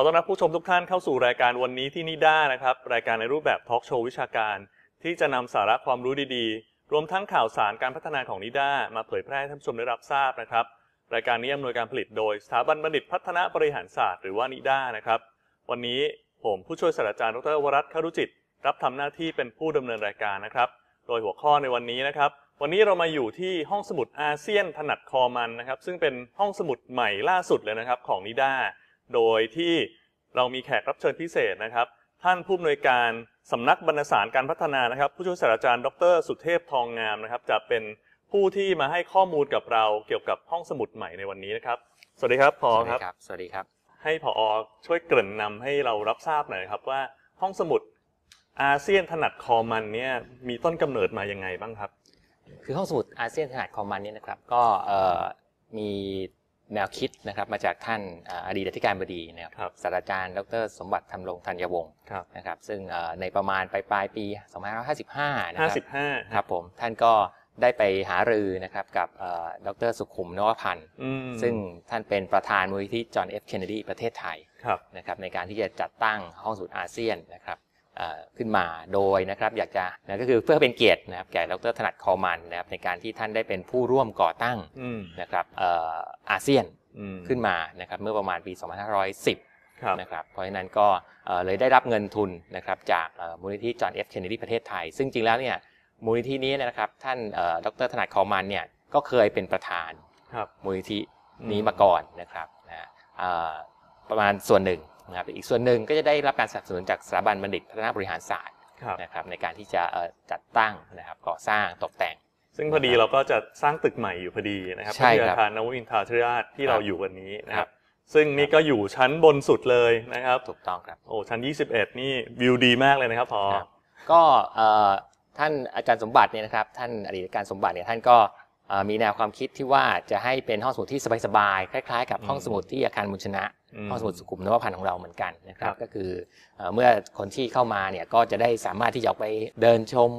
ขอต้อนรับผู้ชมทุกท่านเข้าสู่รายการวันนี้ที่นิด้านะครับรายการในรูปแบบทอล์กโชว์วิชาการ ที่จะนำสาระความรู้ดีๆ รวมทั้งข่าวสารการพัฒนาของนิด้ามาเผยแพร่ให้ท่านผู้ชมได้รับทราบนะครับรายการนี้อำนวยการผลิตโดยสถาบันบัณฑิตพัฒนาบริหารศาสตร์หรือว่านิด้านะครับวันนี้ผมผู้ช่วยศาสตราจารย์ดรวรัตคารุจิตรับทำหน้าที่เป็นผู้ดำเนินรายการนะครับโดยหัวข้อในวันนี้นะครับ วันนี้เรามาอยู่ที่ห้องสมุดอาเซียนถนัดคอมันนะครับซึ่งเป็นห้องสมุดใหม่ล่าสุดเลยนะครับของนิด้าโดยที่เรามีแขกรับเชิญพิเศษนะครับ ท่านผู้อำนวยการสำนักบรรณสารการพัฒนานะครับ ผู้ช่วยศาสตราจารย์ดรสุเทพทองงามนะครับจะเป็นผู้ที่มาให้ข้อมูลกับเราเกี่ยวกับห้องสมุดใหม่ในวันนี้นะครับ สวัสดีครับพอครับสวัสดีครับให้พอช่วยกลิ่นนำให้เรารับทราบหน่อยครับ ว่าห้องสมุดอาเซียนถนัดคอมันเนี่ยมีต้นกำเนิดมายังไงบ้างครับ คือห้องสมุดอาเซียนถนัดคอมันเนี่ยนะครับก็มีแนวคิดนะครับมาจากท่านอดีตอธิการบดีนะครับศาสตราจารย์ ดร สมบัติธรรมรงธัญวงศ์นะครับซึ่งในประมาณปลายปลายปี 2555 นะครับ55 ครับผมท่านก็ได้ไปหารือนะครับกับดรสุขุมนวพันธ์ซึ่งท่านเป็นประธานมูลนิธิจอห์นเอฟเคนเนดีประเทศไทยนะครับในการที่จะจัดตั้งห้องสูตรอาเซียนนะครับขึ้นมาโดยนะครับอยากจะนะก็คือเพื่อเป็นเกียรตินะครับแก่ดรถนัดคอมันนะครับในการที่ท่านได้เป็นผู้ร่วมก่อตั้งนะครับอาเซียนขึ้นมานะครับเมื่อประมาณปี 2510 นะครับเพราะฉะนั้นก็เลยได้รับเงินทุนนะครับจากมูลนิธิจอห์นเอฟเคนเนดีประเทศไทย ซึ่งจริงแล้วเนี่ยมูลนิธินี้นะครับท่านดรถนัดคอมันเนี่ยก็เคยเป็นประธานมูลนิธินี้มาก่อนนะครับประมาณส่วนหนึ่งนะครับอีกส่วนหนึ่งก็จะได้รับการสนับสนุนจากสถาบันบัณฑิตพัฒนาบริหารศาสตร์นะครับในการที่จะจัดตั้งนะครับก่อสร้างตกแต่ง ซึ่งพอดีเราก็จะสร้างตึกใหม่อยู่พอดีนะครับที่อาคารนวมินทราธิราชที่เราอยู่วันนี้นะครับซึ่งนี่ก็อยู่ชั้นบนสุดเลยนะครับถูกต้องครับโอ้ชั้น 21 นี่วิวดีมากเลยนะครับพอก็ท่านอาจารย์สมบัติเนี่ยนะครับท่านอดีตการสมบัติเนี่ยท่านก็มีแนวความคิดที่ว่าจะให้เป็นห้องสมุดที่สบายๆคล้ายๆ กับห้องสมุดที่อาคารมุชนะห้องสมุดสุขุมนวพันธ์ของเราเหมือนกันนะครับก็คือเมื่อคนที่เข้ามาเนี่ยก็จะได้สามารถที่จะไปเดินชม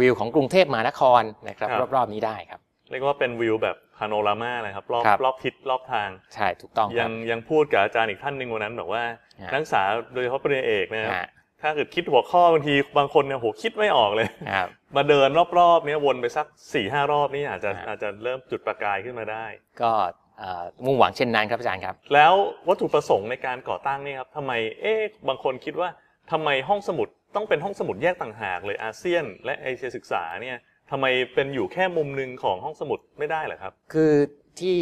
วิวของกรุงเทพมหานครนะครับรอบๆนี้ได้ครับเรียกว่าเป็นวิวแบบพาโนรามาเลยครับรอบรอบทิศรอบทาง ใช่ ถูกต้องยังยังพูดกับอาจารย์อีกท่านหนึ่งวันนั้น บอกว่า นักศึกษาโดยเฉพาะปริญญาเอกนะครับถ้าเกิดคิดหัวข้อบางทีบางคนเนี่ยโหคิดไม่ออกเลยมาเดินรอบๆเนี่ยวนไปสัก4ี่ห้ารอบนี่อาจจะอาจจะเริ่มจุดประกายขึ้นมาได้ก็มุ่งหวังเช่นนั้นครับอาจารย์ครับ แล้ววัตถุประสงค์ในการก่อตั้งนี่ครับทำไมเอ๊ะบางคนคิดว่าทำไมห้องสมุดต้องเป็นห้องสมุดแยกต่างหากเลยอาเซียน และเอเชียศึกษาเนี่ยทำไมเป็นอยู่แค่มุมหนึ่งของห้องสมุดไม่ได้เหรอครับคือที่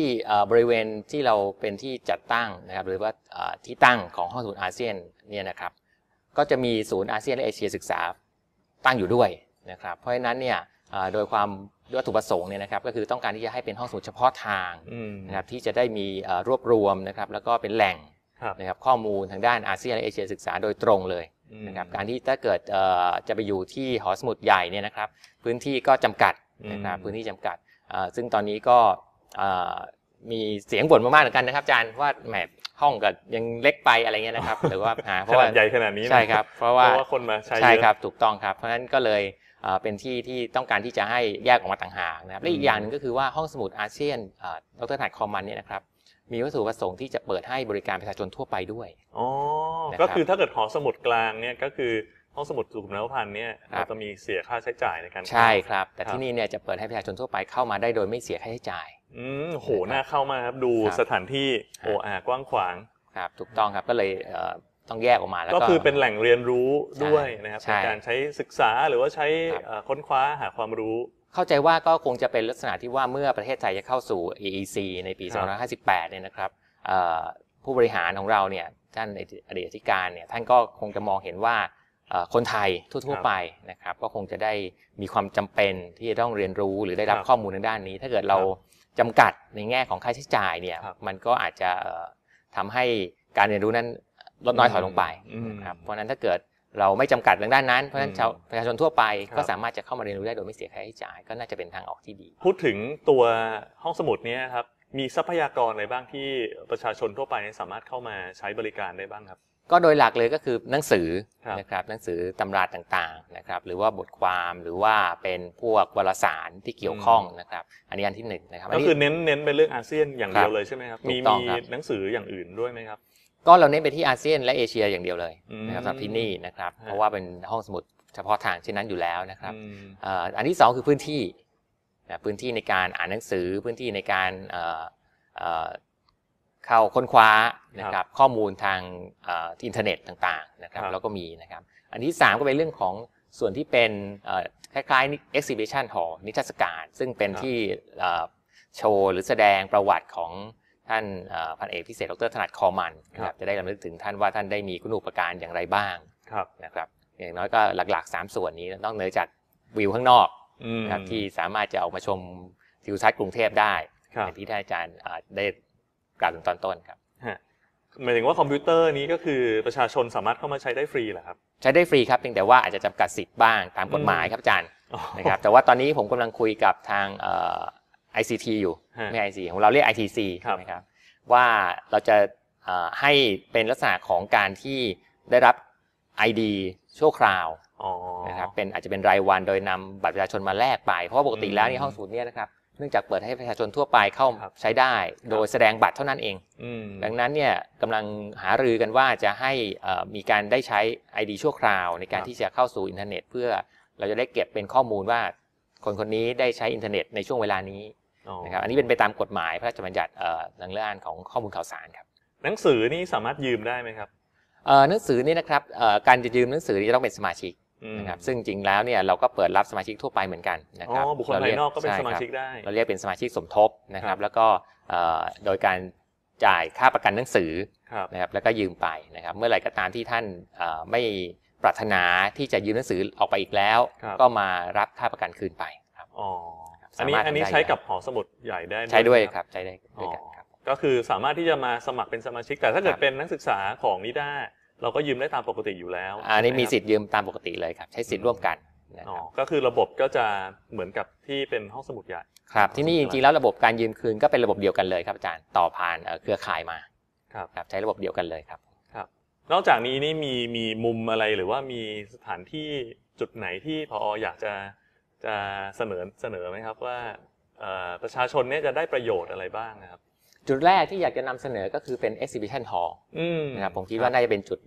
บริเวณที่เราเป็นที่จัดตั้งนะครับหรือว่าที่ตั้งของห้องสมุดอาเซียนเนี่ยนะครับก็จะมีศูนย์อาเซียนและเอเชียศึกษาตั้งอยู่ด้วยนะครับเพราะฉะนั้นเนี่ยโดยความด้วยวัตถุประสงค์เนี่ยนะครับก็คือต้องการที่จะให้เป็นห้องสมุดเฉพาะทางนะครับที่จะได้มีรวบรวมนะครับแล้วก็เป็นแหล่งนะครับข้อมูลทางด้านอาเซียนและเอเชีย ศึกษาโดยตรงเลยนะครับการที่ถ้าเกิดจะไปอยู่ที่หอสมุดใหญ่เนี่ยนะครับ พื้นที่ก็จำกัดนะครับพื้นที่จำกัด ซึ่งตอนนี้ก็มีเสียงบ่นมากๆเหมือนกันนะครับอาจารย์ว่าแหมห้องก็ยังเล็กไปอะไรเงี้ยนะครับหรือว่าหาเพราะว่าใหญ่ขนาดนี้ใช่ครับเพราะว่าคนมาใช้ใช่ครับถูกต้องครับเพราะฉะนั้นก็เลยเป็นที่ที่ต้องการที่จะให้แยกออกมาต่างหากนะครับและอีกอย่างหนึ่งก็คือว่าห้องสมุดอาเซียนดรถนัดคอมมันเนี่ยนะครับ มีวัตถุประสงค์ที่จะเปิดให้บริการประชาชนทั่วไปด้วยอ๋อก็คือถ้าเกิดหอสมุดกลางเนี่ยก็คือห้องสมุดสุขุมนวพันธ์เนี่ยเราจะมีเสียค่าใช้จ่ายในการใช่ ครับ แต่ที่นี่เนี่ยจะเปิดให้ประชาชนทั่วไปเข้ามาได้ โดยไม่เสียค่าใช้จ่ายอืมโหน่าเข้ามาครับดูสถานที่โอ้อากว้างขวางครับถูกต้องครับก็เลยต้องแยกออกมาแล้วก็คือเป็นแหล่งเรียนรู้ด้วยนะครับ การใช้ศึกษาหรือว่าใช้ค้นคว้าหาความรู้ เข้าใจว่าก็คงจะเป็นลักษณะที่ว่าเมื่อประเทศไทยจะเข้าสู่ EEC ในปี 2558เนี่ยนะครับผู้บริหารของเราเนี่ยท่านอดีตธิการเนี่ยท่านก็คงจะมองเห็นว่าคนไทยทั่วๆไปนะครับ ก็คงจะได้มีความจำเป็นที่จะต้องเรียนรู้หรือได้รับข้อมูลในด้านนี้ ถ้าเกิดเราจำกัดในแง่ของค่าใช้จ่ายเนี่ยมันก็อาจจะทำให้การเรียนรู้นั้นลดน้อยถอยลงไปครับเพราะนั้นถ้าเกิดเราไม่จำกัดทางด้านนั้น เพราะฉะนั้นประชาชนทั่วไปก็สามารถจะเข้ามาเรียนรู้ได้โดยไม่เสียค่าใช้จ่าย ก็น่าจะเป็นทางออกที่ดี พูดถึงตัวห้องสมุดนี้ครับมีทรัพยากรอะไรบ้างที่ประชาชนทั่วไปสามารถเข้ามาใช้บริการได้บ้างครับ ก็โดยหลักเลยก็คือหนังสือนะครับหนังสือตำราต่างๆนะครับหรือว่าบทความหรือว่าเป็นพวกวารสารที่เกี่ยวข้องนะครับอันนี้อันที่หนึ่งนะครับก็คือเน้นเน้นไปเรื่องอาเซียนอย่างเดียวเลยใช่ไหมครับมีมีหนังสืออย่างอื่นด้วยไหมครับก็เราเน้นไปที่อาเซียนและเอเชียอย่างเดียวเลยนะครับสำหรับที่นี่นะครับ เพราะว่าเป็นห้องสมุดเฉพาะทางเช่นนั้นอยู่แล้วนะครับอันที่ 2 คือพื้นที่พื้นที่ในการอ่านหนังสือ พื้นที่ในการเข้าค้นคว้านะครับข้อมูลทางอินเทอร์เน็ตต่างๆนะครับแล้วก็มีนะครับอันที่ 3 ก็เป็นเรื่องของส่วนที่เป็นคล้ายๆ exhibition hall นิทรรศการซึ่งเป็นที่โชว์หรือแสดงประวัติของท่านพันเอกพิเศษดรถนัดคอมันครับจะได้รำลึกถึงท่านว่าท่านได้มีคุณูปการอย่างไรบ้างนะครับอย่าง น้อยก็หลัก ๆ 3 ส่วนนี้นอกเหนือจากวิวข้างนอกนะครับที่สามารถจะออกมาชม ทิวทัศน์กรุงเทพได้อย่างที่ท่านอาจารย์ได้กล่าวถึงตอนต้นครับหมายถึงว่าคอมพิวเตอร์นี้ก็คือประชาชนสามารถเข้ามาใช้ได้ฟรีเหรอครับใช้ได้ฟรีครับเพียงแต่ว่าอาจจะจำกัดสิทธิ์บ้างตามกฎหมายครับอาจารย์นะครับแต่ว่าตอนนี้ผมกำลังคุยกับทาง ICT อยู่ ไม่ IC ของเราเรียก ITC หมครับว่าเราจะให้เป็นลักษณะของการที่ได้รับ ID ชั่วคราวนะครับเป็นอาจจะเป็นรายวันโดยนำบัตรประชาชนมาแลกไป เพราะปกติแล้วในห้องสูตรเนี่ยนะครับเนื่องจากเปิดให้ประชาชนทั่วไปเข้าใช้ได้โดยแสดงบัตรเท่านั้นเองดังนั้นเนี่ยกำลังหารือกันว่าจะให้มีการได้ใช้ ID ชั่วคราว ในการที่จะเข้าสู่อินเทอร์เน็ต เพื่อเราจะได้เก็บเป็นข้อมูลว่าคนคนนี้ได้ใช้อินเทอร์เน็ตในช่วงเวลานี้นะครับอันนี้เป็นไปตามกฎหมายพระราชบัญญัติหนังเรื่องอ่านของข้อมูลข่าวสารครับหนังสือนี่สามารถยืมได้ไหมครับหนังสือนี่นะครับการจะยืมหนังสือนี่จะต้องเป็นสมาชิกนะครับซึ่งจริงแล้วเนี่ยเราก็เปิดรับสมาชิกทั่วไปเหมือนกันนะครับบุคคลภายนอกก็เป็นสมาชิกได้เราเรียกเป็นสมาชิกสมทบนะครับ แล้วก็โดยการจ่ายค่าประกันหนังสือนะครับแล้วก็ยืมไปนะครับเมื่อไหร่ก็ตามที่ท่านไม่ปรารถนาที่จะยืมหนังสือออกไปอีกแล้ว ก็มารับค่าประกันคืนไปครับอ๋ออันนี้อันนี้ใช้กับหอสมุดใหญ่ได้ใช้ด้วยครับใช้ได้ด้วยกันครับก็คือสามารถที่จะมาสมัครเป็นสมาชิกแต่ถ้าเกิดเป็นนักศึกษาของนิด้าเราก็ยืมได้ตามปกติอยู่แล้วอันนี้มีสิทธิ์ยืมตามปกติเลยครับ ใช้สิทธิ์ร่วมกันอ๋อก็คือระบบก็จะเหมือนกับที่เป็นห้องสมุดใหญ่ครับ ที่นี่จริงๆแล้วระบบการยืมคืนก็เป็นระบบเดียวกันเลยครับอาจารย์ต่อผ่านเครือข่ายมาครับใช้ระบบเดียวกันเลยครับ นอกจากนี้นี่มีมีมุมอะไรหรือว่ามีสถานที่จุดไหนที่พออยากจะจะเสนอเสนอไหมครับว่าประชาชนเนี่ยจะได้ประโยชน์อะไรบ้างนะครับ จุดแรกที่อยากจะนำเสนอก็คือเป็น exhibition hall นะครับผมคิดว่าน่าจะเป็นจุด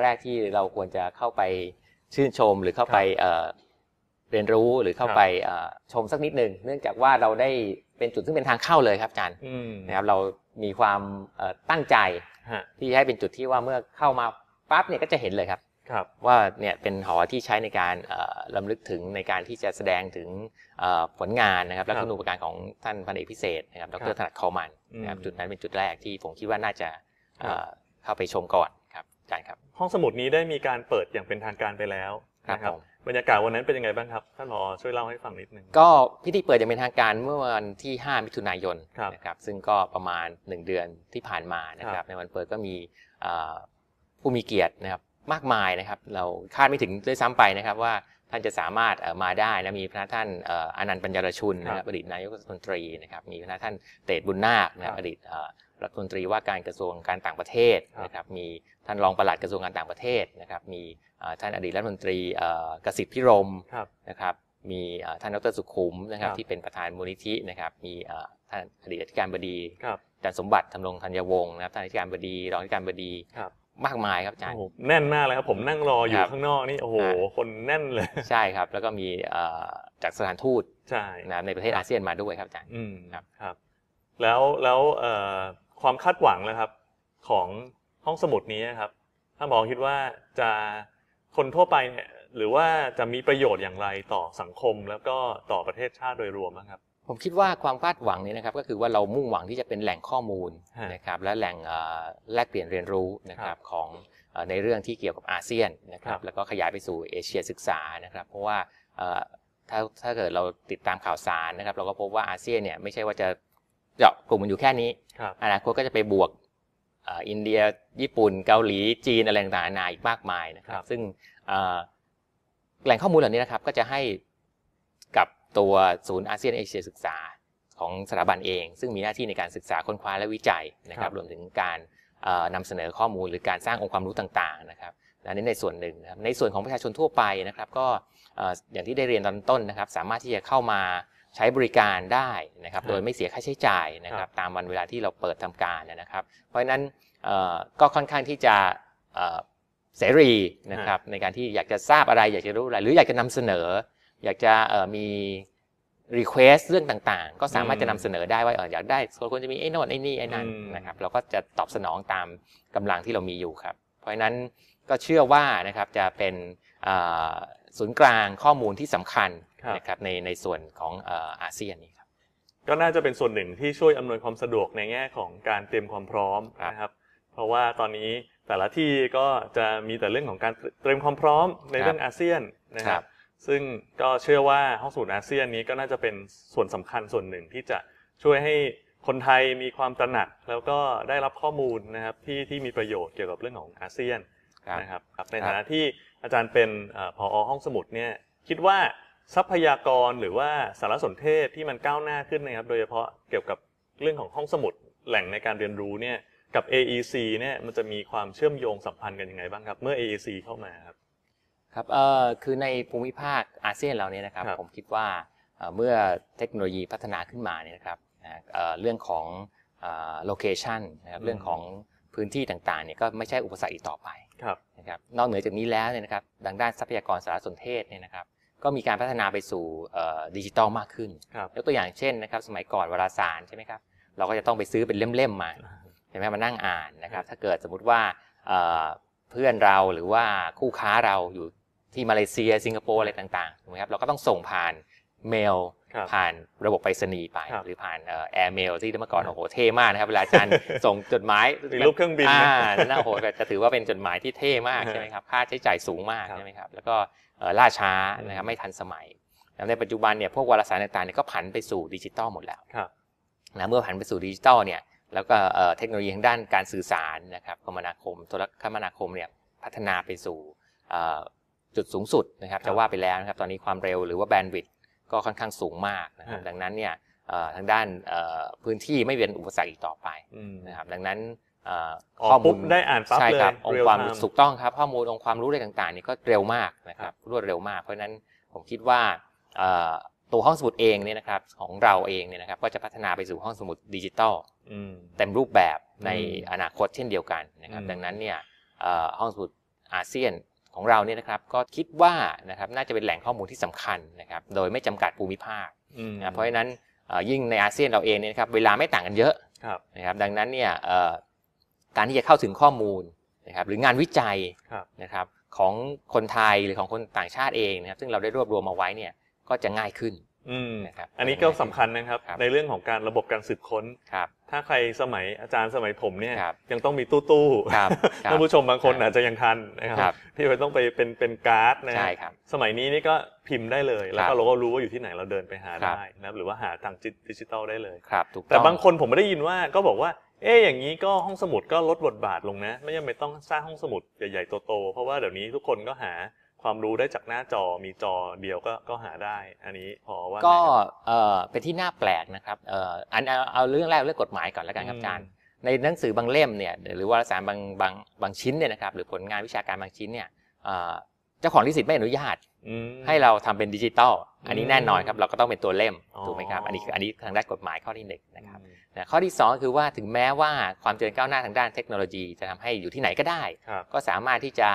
แรกที่เราควรจะเข้าไปชื่นชมหรือเข้าไปเรียนรู้หรือเข้าไปชมสักนิดหนึ่งเนื่องจากว่าเราได้เป็นจุดซึ่งเป็นทางเข้าเลยครับอาจารย์นะครับเรามีความตั้งใจที่ให้เป็นจุดที่ว่าเมื่อเข้ามาปั๊บเนี่ยก็จะเห็นเลยครับว่าเนี่ยเป็นหอที่ใช้ในการลำลึกถึงในการที่จะแสดงถึงผลงานนะครับและคุณูปการของท่านพันเอกพิเศษนะครับ ดรถนัดคอมันนะครับจุดนั้นเป็นจุดแรกที่ผมคิดว่าน่าจะเข้าไปชมก่อนครับอาจารย์ครับห้องสมุดนี้ได้มีการเปิดอย่างเป็นทางการไปแล้วนะครับบรรยากาศวันนั้นเป็นยังไงบ้างครับ ท่านรอช่วยเล่าให้ฟังนิดนึงก็พิธีเปิดอย่างเป็นทางการเมื่อวันที่5มิถุนายนนะครับซึ่งก็ประมาณ 1 เดือนที่ผ่านมานะครับ ในวันเปิดก็มีผู้มีเกียรตินะครับมากมายนะครับเราคาดไม่ถึงด้วยซ้ำไปนะครับ ว่าท่านจะสามารถมาได้นะมีพระท่านอนันต์ปัญญรชุนนะครับอดีตนายกรัฐมนตรีนะครับ มีพระท่านเตดบุญนาคนะครับอดีตรัฐมนตรีว่าการกระทรวงการต่างประเทศนะครับ มีท่านรองปลัดกระทรวงการต่างประเทศนะครับ มีท่านอดีตรัฐมนตรีเกษิรพิรมนะครับ มีท่านดรสุขุมนะครับ ที่เป็นประธานมูลนิธินะครับ มีท่านอดีตอธิการบดีอาจารย์สมบัติทำรงธัญวงศ์นะครับท่านอธิการบดีรองอธิการบดีมากมายครับอาจารย์แน่นมากเลยครับผมนั่งรออยู่ข้างนอกนี่โอ้โหคนแน่นเลย ใช่ครับ แล้วก็มีจากสถานทูตใช่นะในประเทศอาเซียนมาด้วยครับอาจารย์ครับครับแล้วแล้วความคาดหวังนะครับของห้องสมุดนี้นะครับ ถ้าหมอคิดว่าจะคนทั่วไปหรือว่าจะมีประโยชน์อย่างไรต่อสังคม แล้วก็ต่อประเทศชาติโดยรวมครับผมคิดว่าความคาดหวังนี้นะครับก็คือว่าเรามุ่งหวังที่จะเป็นแหล่งข้อมูลนะครับและแหล่งแลกเปลี่ยนเรียนรู้นะครับของในเรื่องที่เกี่ยวกับอาเซียนนะครับแล้วก็ขยายไปสู่เอเชียศึกษานะครับ เพราะว่าถ้าถ้าเกิดเราติดตามข่าวสารนะครับเราก็พบว่าอาเซียนเนี่ยไม่ใช่ว่าจะเจาะกลุ่มมันอยู่แค่นี้อนาคตก็จะไปบวกอินเดียญี่ปุ่นเกาหลี จีนอะไรต่างๆนานาอีกมากมายนะครับซึ่งแหล่งข้อมูลเหล่านี้นะครับก็จะให้ตัวศูนย์อาเซียนเอเชียศึกษาของสถาบันเอง ซึ่งมีหน้าที่ในการศึกษาค้นคว้าและวิจัยนะครับ รวมถึงการนำเสนอข้อมูลหรือการสร้างองค์ความรู้ต่างๆนะครับอันนี้ในส่วนหนึ่งนะครับในส่วนของประชาชนทั่วไปนะครับก็อย่างที่ได้เรียนตอนต้นนะครับสามารถที่จะเข้ามาใช้บริการได้นะครับโดยไม่เสียค่าใช้จ่ายนะครับตามวันเวลาที่เราเปิดทำการนะครับเพราะฉะนั้นก็ค่อนข้างที่จะเสรีนะครับในการที่อยากจะทราบอะไรอยากจะรู้อะไรหรืออยากจะนำเสนออยากจะมีรีเควสเรื่องต่างๆ ก็สามารถจะนำเสนอได้ว่าอยากได้ควรจะมีไอ้นนไอ้นี่ไอ้นั่นนะครับเราก็จะตอบสนองตามกำลังที่เรามีอยู่ครับเพราะฉะนั้นก็เชื่อว่านะครับจะเป็นศูนย์กลางข้อมูลที่สำคัญนะครับในในส่วนของอาเซียนนี้ครับก็น่าจะเป็นส่วนหนึ่งที่ช่วยอำนวยความสะดวกในแง่ของการเตรียมความพร้อมนะครับ เพราะว่าตอนนี้แต่ละที่ก็จะมีแต่เรื่องของการเตรียมความพร้อมในเรื่องอาเซียนนะครับซึ่งก็เชื่อว่าห้องสมุดอาเซียนนี้ก็น่าจะเป็นส่วนสำคัญส่วนหนึ่งที่จะช่วยให้คนไทยมีความตระหนักแล้วก็ได้รับข้อมูลนะครับที่ที่มีประโยชน์เกี่ยวกับเรื่องของอาเซียนนะครับในฐานะที่อาจารย์เป็นผอห้องสมุดเนี่ยคิดว่าทรัพยากรหรือว่าสารสนเทศที่มันก้าวหน้าขึ้นนะครับ โดยเฉพาะเกี่ยวกับเรื่องของห้องสมุดแหล่งในการเรียนรู้เนี่ยกับ AEC เนี่ยมันจะมีความเชื่อมโยงสัมพันธ์กันยังไงบ้างครับ เมื่อ AEC เข้ามาครับครับเออคือในภูมิภาคอาเซียนเราเนี่ยนะครับรบผมคิดว่าเมื่อเทคโนโลยีพัฒนาขึ้นมาเนี่ยนะครับเรื่องของโลเคชันนะครับ เรื่องของพื้นที่ต่างๆเนี่ยก็ไม่ใช่อุปสรรคอีกต่อไปครับนะครับ นอกเหนือจากนี้แล้วเนี่ยนะครับดังด้านทรัพยากรสารสนเทศเนี่ยนะครับ ก็มีการพัฒนาไปสู่ดิจิตอลมากขึ้นยกตัวอย่างเช่นนะครับ สมัยก่อนวารสารใช่ไหมครับ เราก็จะต้องไปซื้อเป็นเล่มๆมาใช่ไหมมานั่งอ่านนะครับ ถ้าเกิดสมมุติว่าเเพื่อนเราหรือว่าคู่ค้าเราอยู่ที่มาเลเซียสิงคโปร์ อะไรต่างๆ ถูกไหมครับ เราก็ต้องส่งผ่านเมลผ่านระบบไปรษณีย์ไปหรือผ่านแอร์เมลที่เมื่อก่อนโอ้โหเท่มากนะครับ เวลาจันส่งจดหมายือรูปเครื่องบินอ่าน่าโอ้โหจะถือว่าเป็นจดหมายที่เท่มากใช่ไหมครับค่าใช้จ่ายสูงมากใช่ไหมครับแล้วก็ล่าช้านะครับไม่ทันสมัยในปัจจุบันเนี่ยพวกวารสารต่างๆเนี่ยก็ผันไปสู่ดิจิตอลหมดแล้วนะเมื่อผันไปสู่ดิจิตอลเนี่ยแล้วก็เทคโนโลยีทางด้านการสื่อสารนะครับคมนาคมโทรคมนาคมเนี่ยพัฒนาไปสู่จุดสูงสุดนะครับจะว่าไปแล้วนะครับตอนนี้ความเร็วหรือว่าแบนด์วิดต์ก็ค่อนข้างสูงมากนะครับดังนั้นเนี่ยทางด้านพื้นที่ไม่เป็นอุปสรรคอีกต่อไปนะครับดังนั้นข้อมูลได้อ่านปั๊บเลยใช่ครับองความถูกต้องครับข้อมูลองความรู้อะไรต่างๆนี่ก็เร็วมากนะครับรวดเร็วมาก เพราะนั้นผมคิดว่าตัวห้องสมุดเองเนี่ยนะครับของเราเองเนี่ยนะครับก็จะพัฒนาไปสู่ห้องสมุดดิจิตอลเต็มรูปแบบในอนาคตเช่นเดียวกันนะครับดังนั้นเนี่ยห้องสมุดอาเซียนของเราเนี่ยนะครับก็คิดว่านะครับน่าจะเป็นแหล่งข้อมูลที่สำคัญนะครับโดยไม่จำกัดภูมิภาคนะเพราะฉะนั้นยิ่งในอาเซียนเราเองเนี่ยนะครับเวลาไม่ต่างกันเยอะนะครับดังนั้นเนี่ยการที่จะเข้าถึงข้อมูลนะครับหรืองานวิจัยนะครับของคนไทยหรือของคนต่างชาติเองนะครับซึ่งเราได้รวบรวมมาไว้เนี่ยก็จะง่ายขึ้นนะครับอันนี้ก็สำคัญนะครับ ในเรื่องของการระบบการสืบค้นครับถ้าใครสมัยอาจารย์สมัยผมเนี่ยยังต้องมีตู้ตู้ท่านผู้ชมบางคนอาจจะยังทันนะครับที่ไปต้องไปเป็นเป็นการ์ดนะสมัยนี้นี่ก็พิมพ์ได้เลย แล้วก็เราก็รู้ว่าอยู่ที่ไหนเราเดินไปหาได้นะหรือว่าหาทางดิจิตอลได้เลยครับแต่บางคนผมไม่ได้ยินว่าก็บอกว่าเอ๊อย่างนี้ก็ห้องสมุดก็ลดบทบาทลงนะ ไม่จำเป็นต้องสร้างห้องสมุดใหญ่ๆโตๆเพราะว่าเดี๋ยวนี้ทุกคนก็หาความรู้ได้จากหน้าจอมีจอเดียวก็ก็หาได้อันนี้พอว่าก็เออเป็นที่น่าแปลกนะครับ เอออันเอาเรื่องแรกเรื่องกฎหมายก่อนแล้วกันครับอาจารย์ในหนังสือบางเล่มเนี่ยหรือวาสารบางบางบางชิ้นเนี่ยนะครับหรือผลงานวิชาการบางชิ้นเนี่ยเจ้าของลิขสิทธิ์ไม่อนุญาตให้เราทำเป็นดิจิตอลอันนี้แน่นอนครับเราก็ต้องเป็นตัวเล่มถูกไหมครับอันนี้อันนี้ทางด้านกฎหมายข้อที่หนึ่งนะครับข้อที่2คือว่าถึงแม้ว่าความเจริญก้าวหน้าทางด้านเทคโนโลยีจะทำให้อยู่ที่ไหนก็ได้ ก็สามารถที่จะ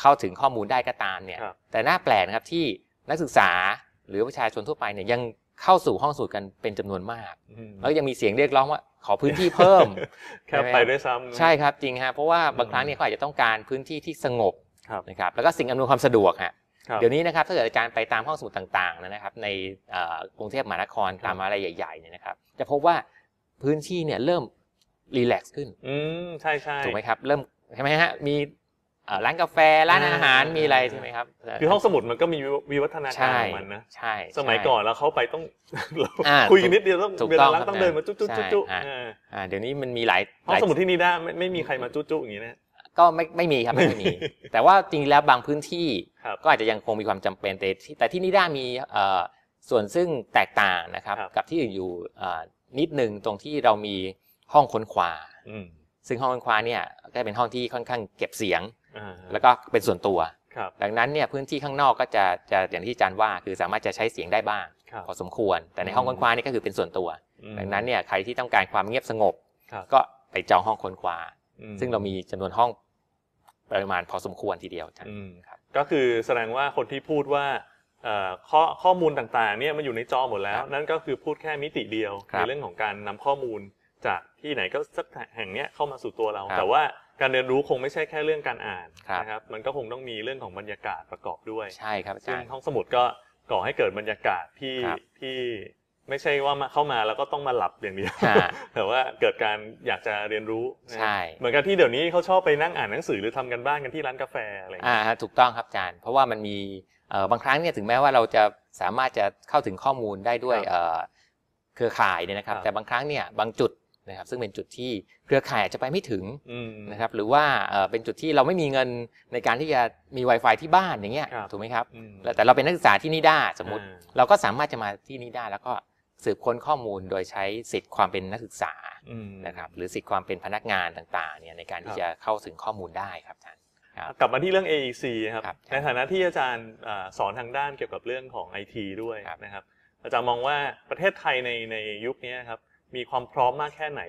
เข้าถึงข้อมูลได้ก็ตามเนี่ยแต่น่าแปลกนะครับที่นักศึกษาหรือประชาชนทั่วไปเนี่ยยังเข้าสู่ห้องสูตรกันเป็นจำนวนมาก แล้วยังมีเสียงเรียกร้องว่าขอพื้นที่เพิ่มแค่ไปด้วยซ้ำใช่ครับจริงฮะเพราะว่าบางครั้งเนี่ยเขาอาจจะต้องการพื้นที่ที่สงบนะครับแล้วก็สิ่งอำนวยความสะดวกฮะเดี๋ยวนี้นะครับถ้าเกิดอาจารย์ไปตามห้องสมุดต่างๆ นะครับ ในกรุงเทพมหานครตามอะไรใหญ่ๆเนี่ยนะครับ จะพบว่าพื้นที่เนี่ยเริ่มรีแลกซ์ขึ้นอืมใช่ใช่ถูกไหมครับเริ่มใช่ไหมฮะมีร้านกาแฟร้านอาหารมีอะไรใช่ไหมครับ คือห้องสมุดมันก็มีวิวัฒนาการของมันนะใช่สมัยก่อนแล้วเขาไปต้องคุยกันนิดเดียวต้องเวลาล้างต้องเดินมาจุ๊จุ๊จุ๊เดี๋ยวนี้มันมีหลายห้องสมุดที่นี่ได้ไม่มีใครมาจุ๊จุ๊อย่างนี้นะก็ไม่ไม่มีครับไม่มี แต่ว่าจริงแล้วบางพื้นที่ก็อาจจะยังคงมีความจำเป็นแต่แต่ที่นได้ามีส่วนซึ่งแตกต่างนะครับกับที่อยู่นิดนึงตรงที่เรามีห้องค้นคว้าซึ่งห้องค้นคว้าเนี่ยก็เป็นห้องที่ค่อนข้างเก็บเสียงแล้วก็เป็นส่วนตัว ดังนั้นเนี่ยพื้นที่ข้างนอกก็จะจะอย่างที่อาจารย์ว่า คือสามารถจะใช้เสียงได้บ้างพอสมควร แต่ในห้องค้นคว้านี่ก็คือเป็นส่วนตัว ดังนั้นเนี่ยใครที่ต้องการความเงียบสงบก็ไปจองห้องค้นคว้าซึ่งเรามีจำนวนห้องปริมาณพอสมควรทีเดียว ก็คือแสดงว่าคนที่พูดว่าข้อข้อมูลต่างๆเนี่ยมันอยู่ในจอหมดแล้ว นั่นก็คือพูดแค่มิติเดียวในเรื่องของการนำข้อมูลจากที่ไหนก็สักแห่งเนี้ยเข้ามาสู่ตัวเรา แต่ว่าการเรียนรู้คงไม่ใช่แค่เรื่องการอ่านนะครับมันก็คงต้องมีเรื่องของบรรยากาศประกอบด้วยใช่ครับซึ่งห้องสมุดก็ก่อให้เกิดบรรยากาศที่ที่ไม่ใช่ว่ามาเข้ามาแล้วก็ต้องมาหลับอย่างเดียวแต่ว่าเกิดการอยากจะเรียนรู้ใช่เหมือนกันที่เดี๋ยวนี้เขาชอบไปนั่งอ่านหนังสือหรือทำกันบ้านกันที่ร้านกาแฟอะไรอ่าถูกต้องครับอาจารย์ เพราะว่ามันมีบางครั้งเนี่ยถึงแม้ว่าเราจะสามารถจะเข้าถึงข้อมูลได้ด้วยเครือข่ายเนี่ยนะครับ แต่บางครั้งเนี่ยบางจุดนะครับซึ่งเป็นจุดที่เครือข่ายอาจจะไปไม่ถึงนะครับหรือว่าเป็นจุดที่เราไม่มีเงินในการที่จะมี Wi-Fi ที่บ้านอย่างเงี้ยถูกไหมครับแต่เราเป็นนักศึกษาที่นี่ได้สมมติ เราก็สามารถจะมาที่นี่ได้แล้วก็สืบค้นข้อมูลโดยใช้สิทธิ์ความเป็นนักศึกษานะครับหรือสิทธิ์ความเป็นพนักงานต่างๆเนี่ยในการที่จะเข้าถึงข้อมูลได้ครับท่านกลับมาที่เรื่อง AEC ครับในฐานะที่อาจารย์สอนทางด้านเกี่ยวกับเรื่องของ IT ด้วยนะครับอาจารย์มองว่าประเทศไทยในในยุคนี้ครับมีความพร้อมมากแค่ไหน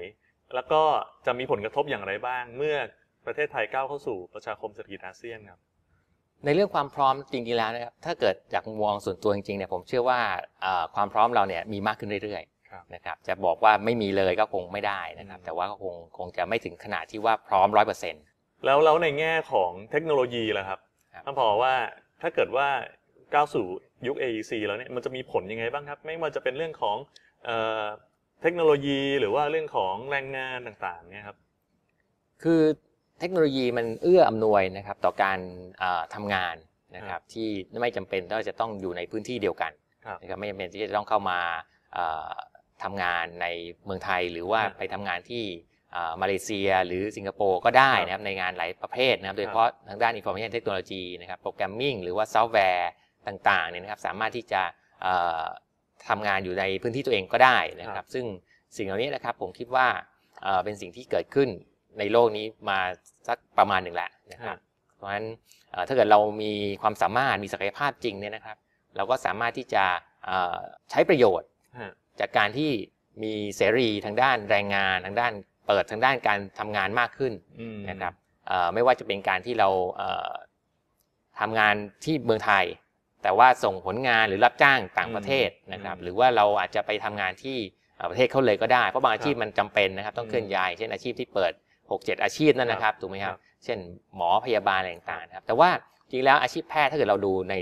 แล้วก็จะมีผลกระทบอย่างไรบ้าง เมื่อประเทศไทยก้าวเข้าสู่ประชาคมเศรษฐกิจอาเซียนครับในเรื่องความพร้อมจริงๆแล้วนะครับถ้าเกิดจากมองส่วนตัวจริงๆเนี่ยผมเชื่อว่าความพร้อมเราเนี่ยมีมากขึ้นเรื่อยๆนะครับจะบอกว่าไม่มีเลยก็คงไม่ได้นะครับแต่ว่าก็คงคงจะไม่ถึงขนาดที่ว่าพร้อมร้อยเปอร์เซ็นต์แล้วแล้วในแง่ของเทคโนโลยีล่ะครับท่านพอว่าถ้าเกิดว่าก้าวสู่ยุค AEC แล้วเนี่ยมันจะมีผลยังไงบ้างครับไม่ว่าจะเป็นเรื่องของเทคโนโลยีหรือว่าเรื่องของแรงงานต่างๆเนี่ยครับคือเทคโนโลยีมันเอื้ออำนวยนะครับ ต่อการทำงานนะครับ ที่ไม่จำเป็นต้องจะต้องอยู่ในพื้นที่เดียวกันนะครับไม่จำเป็นที่จะต้องเข้ามาทำงานในเมืองไทย หรือว่าไปทำงานที่มาเลเซียหรือสิงคโปร์ก็ได้นะครับในงานหลายประเภทนะครับ โดยเฉพาะทางด้านอินโฟมิชันเทคโนโลยีนะครับโปรแกรมมิ่งหรือว่าซอฟต์แวร์ต่างๆเนี่ยนะครับสามารถที่จะทำงานอยู่ในพื้นที่ตัวเองก็ได้นะครับ ซึ่งสิ่งเหล่านี้นะครับ ผมคิดว่าเป็นสิ่งที่เกิดขึ้นในโลกนี้มาสักประมาณหนึ่งแหละนะครับเพราะฉะนั้นถ้าเกิดเรามีความสามารถมีศักยภาพจริงเนี่ยนะครับ เราก็สามารถที่จะใช้ประโยชน์ จากการที่มีเสรีทางด้านแรงงานทางด้านเปิดทางด้านการทำงานมากขึ้นนะครับไม่ว่าจะเป็นการที่เราทำงานที่เมืองไทยแต่ว่าส่งผลงานหรือรับจ้างต่างประเทศนะครับหรือว่าเราอาจจะไปทำงานที่ประเทศเขาเลยก็ได้ เพราะบางอาชีพมันจำเป็นนะครับต้องเคลื่อนย้าย เช่นอาชีพที่เปิด 6 7 อาชีพนั่นนะครับถูกไหมครับ เช่นหมอพยาบาล อะไรต่างๆครับแต่ว่าจริงแล้วอาชีพแพทย์ถ้าเกิดเราดูใน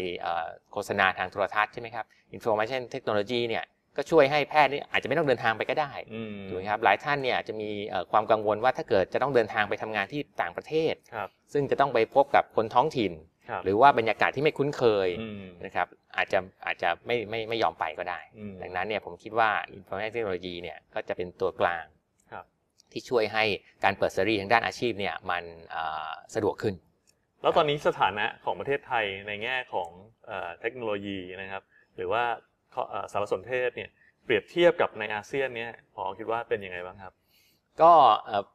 โฆษณาทางโทรทัศน์ใช่ไหมครับ information technology เนี่ยก็ช่วยให้แพทย์นี่อาจจะไม่ต้องเดินทางไปก็ได้ถูกไหมครับหลายท่านเนี่ยจะมีความกังวลว่าถ้าเกิดจะต้องเดินทางไปทำงานที่ต่างประเทศซึ่งจะต้องไปพบกับคนท้องถิ่นหรือว่าบรรยากาศที่ไม่คุ้นเคยนะครับอาจจะอาจจะไม่ไม่ไม่ยอมไปก็ได้ ดังนั้นเนี่ยผมคิดว่าอินโฟเ a t i o n t e c เนี่ยก็จะเป็นตัวกลางที่ช่วยให้การเปิดเสรีทางด้านอาชีพเนี่ยมันสะดวกขึ้น แล้วตอนนี้สถานะของประเทศไทยในแง่ของเทคโนโลยีนะครับหรือว่าสารสนเทศเนี่ยเปรียบเทียบกับในอาเซียนเนี่ยผมคิดว่าเป็นยังไงบ้างครับก็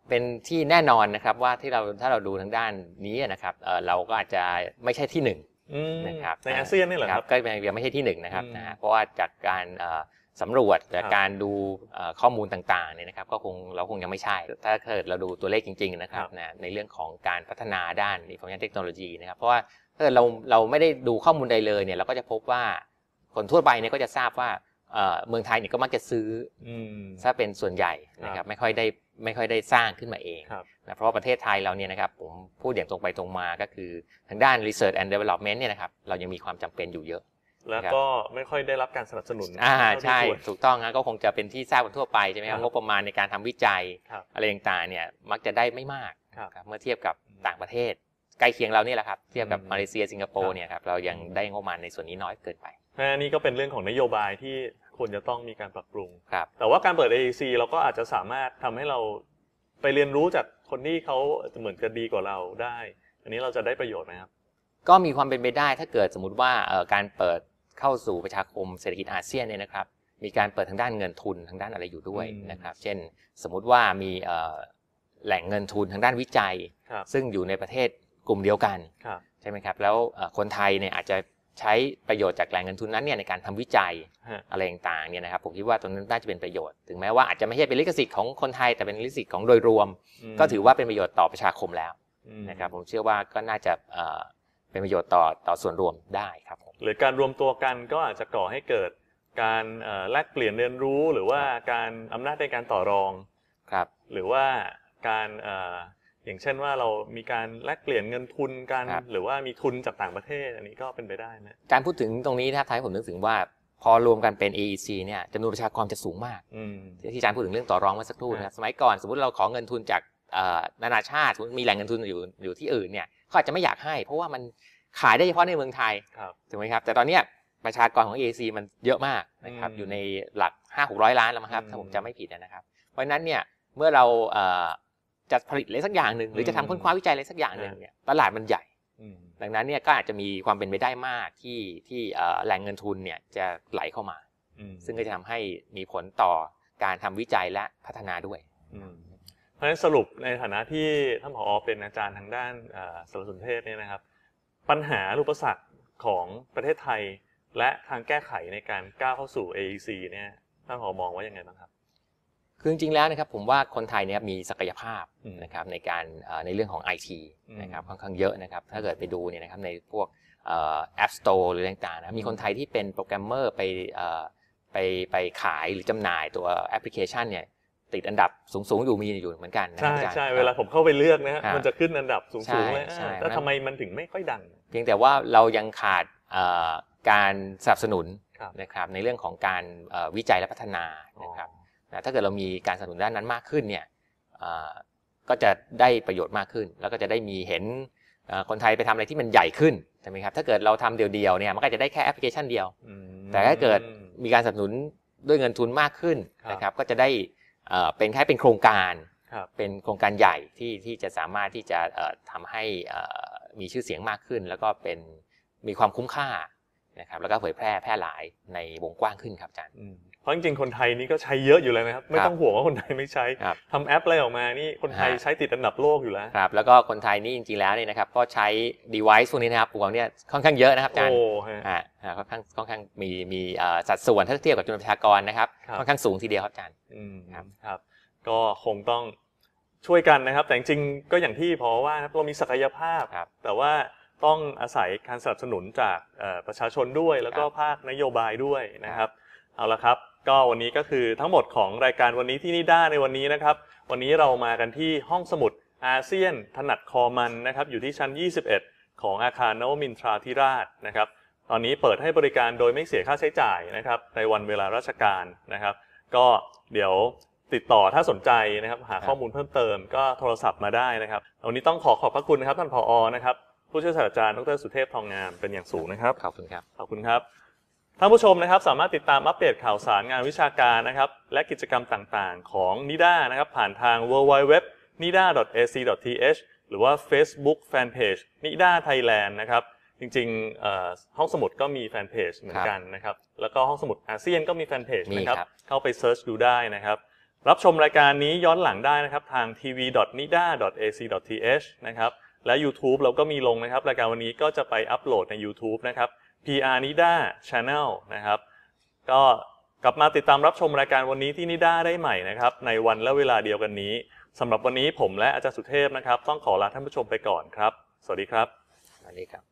เป็นที่แน่นอนนะครับ ว่าที่เราถ้าเราดูทางด้านนี้นะครับเราก็อาจจะไม่ใช่ที่หนึ่งนะครับในอาเซียนนี่เหรอครับก็ยังไม่ใช่ที่หนึ่งนะครับเพราะว่าจากการสำรวจจากการดูข้อมูลต่างๆเนี่ยนะครับก็คงเราคงยังไม่ใช่ ถ้าเกิดเราดูตัวเลขจริงๆนะครับในเรื่องของการพัฒนาด้านนของเทคโนโลยีนะครับเพราะว่าถ้าเราเราไม่ได้ดูข้อมูลใดเลยเนี่ยเราก็จะพบว่าคนทั่วไปเนี่ยก็จะทราบว่าเมืองไทยเนี่ยก็มักจะซื้อถ้าเป็นส่วนใหญ่นะครับไม่ค่อยได้ไม่ค่อยได้สร้างขึ้นมาเองนะเพราะประเทศไทยเราเนี่ยนะครับผมพูดอย่างตรงไปตรงมาก็คือทางด้าน Research and Development เนี่ยนะครับเรายังมีความจำเป็นอยู่เยอะ แล้วก็ไม่ค่อยได้รับการสนับสนุนอ่าใช่ ถูกต้องนะก็คงจะเป็นที่ทราบกันทั่วไปใช่ไหมครับงบประมาณในการทำวิจัย อะไรต่างๆเนี่ยมักจะได้ไม่มาก เมื่อเทียบกับต่างประเทศ ใกล้เคียงเราเนี่ยแหละครับเทียบกับมาเลเซียสิงคโปร์เนี่ยครับเรายังได้งบประมาณในส่วนนี้น้อยเกินไปนะนี่ก็เป็นเรื่องของนโยบายที่ควรจะต้องมีการปรับปรุง ครับ แต่ว่าการเปิด AEC เราก็อาจจะสามารถทำให้เราไปเรียนรู้จากคนที่เขาเหมือนจะดีกว่าเราได้ อันนี้เราจะได้ประโยชน์ไหมครับ ก็มีความเป็นไปได้ถ้าเกิดสมมติว่าการเปิดเข้าสู่ประชาคมเศรษฐกิจอาเซียนเนี่ยนะครับ มีการเปิดทางด้านเงินทุนทางด้านอะไรอยู่ด้วยนะครับ เช่นสมมุติว่ามีแหล่งเงินทุนทางด้านวิจัยครับซึ่งอยู่ในประเทศกลุ่มเดียวกัน ครับ ใช่ไหมครับ แล้วคนไทยเนี่ยอาจจะใช้ประโยชน์จากแหล่งเงินทุนนั้นเนี่ยในการทำวิจัยอะไรต่างๆเนี่ยนะครับ ผมคิดว่าตรงนั้นน่าจะเป็นประโยชน์ ถึงแม้ว่าอาจจะไม่ใช่เป็นลิขสิทธิ์ของคนไทย แต่เป็นลิขสิทธิ์ของโดยรวม ก็ถือว่าเป็นประโยชน์ต่อประชาคมแล้วนะครับ ผมเชื่อว่าก็น่าจะเป็นประโยชน์ต่อต่อส่วนรวมได้ครับหรือการรวมตัวกันก็อาจจะก่อให้เกิดการแลกเปลี่ยนเรียนรู้ หรือว่าการอำนาจในการต่อรองครับ หรือว่าการอย่างเช่นว่าเรามีการแลกเปลี่ยนเงินทุนกันรหรือว่ามีทุนจากต่างประเทศอันนี้ก็เป็นไปได้นะการพูดถึงตรงนี้ถ้าท้ายผมนึกถึงว่าพอรวมกันเป็น AEC เนี่ยจำนวนประชากรจะสูงมากที่อาจารย์พูดถึงเรื่องต่อรองมาสักครู่นะครับสมัยก่อนสมมติเราขอเงินทุนจากนานาชาติมีแหล่งเงินทุนอยู่อยู่ที่อื่นเนี่ยเขาอาจจะไม่อยากให้ เพราะว่ามันขายได้เฉพาะในเมืองไทยครับถูกไหมครับ แต่ตอนนี้ประชากรของ AEC มันเยอะมากนะครับอยู่ในหลัก 5 6 0 0 ล้านแล้วมั้งครับถ้าผมจำไม่ผิดนะครับ เพราะฉะนั้นเนี่ยเมื่อเราจะผลิตอะไรสักอย่างหนึ่งหรือจะทำค้นคว้าวิจัยอะไรสักอย่างหนึ่งเนี่ยตลาดมันใหญ่ดังนั้นเนี่ยก็อาจจะมีความเป็นไปได้มากที่ที่แหล่งเงินทุนเนี่ยจะไหลเข้ามาซึ่งก็จะทำให้มีผลต่อการทำวิจัยและพัฒนาด้วยเพราะฉะนั้นสรุปในฐานะที่ท่านผอเป็นอาจารย์ทางด้านสารสนเทศเนี่ยนะครับ ปัญหาอุปสรรคของประเทศไทย และทางแก้ไขในการก้าวเข้าสู่ AEC เนี่ยท่านผอมองว่ายังไงบ้างครับคือจริงๆแล้วนะครับผมว่าคนไทยเนี่ยมีศักยภาพนะครับในการในเรื่องของ IT นะครับค่อนข้างเยอะนะครับ ถ้าเกิดไปดูเนี่ยนะครับในพวกแอปสโตร์หรือต่างๆนะมีคนไทยที่เป็นโปรแกรมเมอร์ไปไปไปขายหรือจำหน่ายตัวแอปพลิเคชันเนี่ยติดอันดับสูงๆอยู่มีอยู่เหมือนกันใช่ใช่เวลาผมเข้าไปเลือกนะฮะมันจะขึ้นอันดับสูงๆเลยแต่ทำไมมันถึงไม่ค่อยดังเพียงแต่ว่าเรายังขาดการสนับสนุนนะครับในเรื่องของการวิจัยและพัฒนานะครับนะถ้าเกิดเรามีการสนับสนุนด้านนั้นมากขึ้นเนี่ยก็จะได้ประโยชน์มากขึ้น แล้วก็จะได้มีเห็นคนไทยไปทำอะไรที่มันใหญ่ขึ้นใช่ไหมครับถ้าเกิดเราทำเดียวๆเนี่ยมันก็จะได้แค่แอปพลิเคชันเดียวแต่ถ้าเกิดมีการสนับสนุนด้วยเงินทุนมากขึ้นนะครับก็จะได้เป็นแค่เป็นโครงการเป็นโครงการใหญ่ที่ที่จะสามารถที่จะทำให้มีชื่อเสียงมากขึ้น แล้วก็เป็นมีความคุ้มค่านะครับแล้วก็เผยแพร่แพร่หลายในวงกว้างขึ้นครับอาจารย์ราะจริงๆคนไทยนี่ก็ใช้เยอะอยู่แล้วนะครับ ไม่ต้องห่วงว่าคนไทยไม่ใช้ทำแอปอะไรออกมานี่คนไทยใช้ติดอันดับโลกอยู่แล้วครับแล้วก็คนไทยนี่จริง ๆ แล้วเนี่ยนะครับก็ใช้ device พวกนี้นะครับองกเนี่ยค่อนข้างเยอะนะครับอาจารย์อ่าค่อนข้างค่อนข้างมีมีสัดส่วนถ้าเทียบกับจำนวนประชากรนะครับ ค่อนข้างสูงทีเดียวครับอาจารย์ครับก็คงต้องช่วยกันนะครับ แต่จริงก็อย่างที่พอว่าครับเรามีศักยภาพ แต่ว่าต้องอาศัยการสนับสนุนจากประชาชนด้วย แล้วก็ภาคนโยบายด้วยนะครับเอาละครับ ก็วันนี้ก็คือทั้งหมดของรายการวันนี้ที่นิด้าในวันนี้นะครับ วันนี้เรามากันที่ห้องสมุดอาเซียนถนัดคอมันนะครับ อยู่ที่ชั้น 21 ของอาคารโนมินทราธิราชนะครับ ตอนนี้เปิดให้บริการโดยไม่เสียค่าใช้จ่ายนะครับ ในวันเวลาราชการนะครับ ก็เดี๋ยวติดต่อถ้าสนใจนะครับ หาข้อมูลเพิ่มเติม ก็โทรศัพท์มาได้นะครับ วันนี้ต้องขอขอบพระคุณนะครับท่านผออนะครับ ผู้ช่วยศาสตราจารย์ดรสุเทพทองงามเป็นอย่างสูงนะครับ ขอบคุณครับ ขอบคุณครับท่านผู้ชมนะครับ สามารถติดตามอัปเดตข่าวสารงานวิชาการนะครับ และกิจกรรมต่างๆของนิด้านะครับ ผ่านทาง w w w n i d a a c t h หรือว่า Facebook Fanpage นิด้าไทยแลนด์นะครับ จริงๆห้องสมุดก็มีแฟนเพจเหมือนกันนะครับ แล้วก็ห้องสมุดอาเซียนก็มีแฟนเพจนะครับ เข้าไปเซิร์ชดูได้นะครับ รับชมรายการนี้ย้อนหลังได้นะครับทาง tv.nida.ac.th นะครับและ YouTube เราก็มีลงนะครับ รายการวันนี้ก็จะไปอัปโหลดใน YouTube นะครับ PR Nida Channel นะครับ ก็กลับมาติดตามรับชมรายการวันนี้ที่นิด้าได้ใหม่นะครับ ในวันและเวลาเดียวกันนี้สำหรับวันนี้ผมและอาจารย์สุเทพนะครับ ต้องขอลาท่านผู้ชมไปก่อนครับ สวัสดีครับ สวัสดีครับ